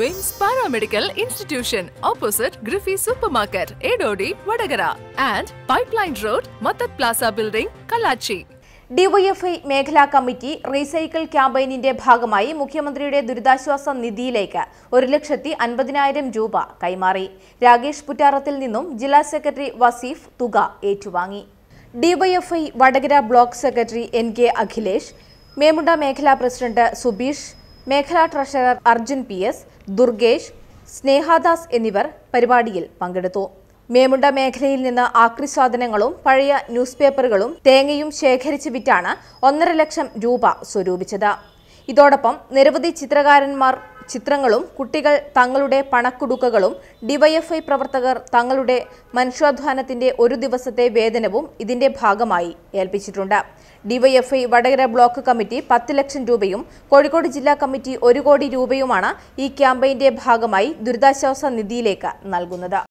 വിംസ് paramedical institution opposite ഗ്രിഫി super market Edodi Vadakara and pipe line road മത്തത് plaza building കലാച്ചി DYFI മേഖലാ കമ്മിറ്റി റീസൈക്കിൾ ക്യാമ്പയിനിന്റെ ഭാഗമായി മുഖ്യമന്ത്രിയുടെ ദുരിതാശ്വാസ നിധിയിലേക്ക് ഒരു ലക്ഷത്തി അൻപതിനായിരം രൂപ കൈമാറി രാകേഷ് പുറ്റാറത്തിൽ നിന്നും ജില്ലാ സെക്രട്ടറി വസീഫ് തുക ഏറ്റുവാങ്ങി DYFI Vadakara block secretary N K Akhilesh Memunda മേഖലാ പ്രസിഡന്റ് സുബീഷ് മേഖലാ treasurer Arjun P S Durgesh Snehadas എന്നിവർ പരിപാടിയിൽ പങ്കെടുത്തു മേമുണ്ട മേഖലയിൽ നിന്ന് ആക്രിസ്വാദനങ്ങളും പഴയ ന്യൂസ് പേപ്പറുകളും തേങ്ങയും ശേഖരിച്ച് വിറ്റാണ് ഒന്നര ലക്ഷം രൂപ സ്വരൂപിച്ചത് ഇതോടൊപ്പം നിരവധി ചിത്രകാരന്മാർ ചിത്രങ്ങളും കുട്ടികൾ തങ്ങളുടെ പണക്കുടുക്കകളും ഡിവൈഎഫ്ഐ പ്രവർത്തകർ തങ്ങളുടെ മനുഷ്യാധ്വാനത്തിന്റെ ഒരു ദിവസത്തെ വേതനവും ഇതിന്റെ ഭാഗമായി ഏൽപ്പിച്ചിട്ടുണ്ട് ഡിവൈഎഫ്ഐ വടകര ബ്ലോക്ക് കമ്മിറ്റി പത്ത് ലക്ഷം രൂപയും കോഴിക്കോട് ജില്ലാ കമ്മിറ്റി ഒരു കോടി രൂപയുമാണ് ഈ ക്യാമ്പയിന്റെ ഭാഗമായി ദുരിതാശ്വാസ നിധിയിലേക്ക് നൽകുന്നത്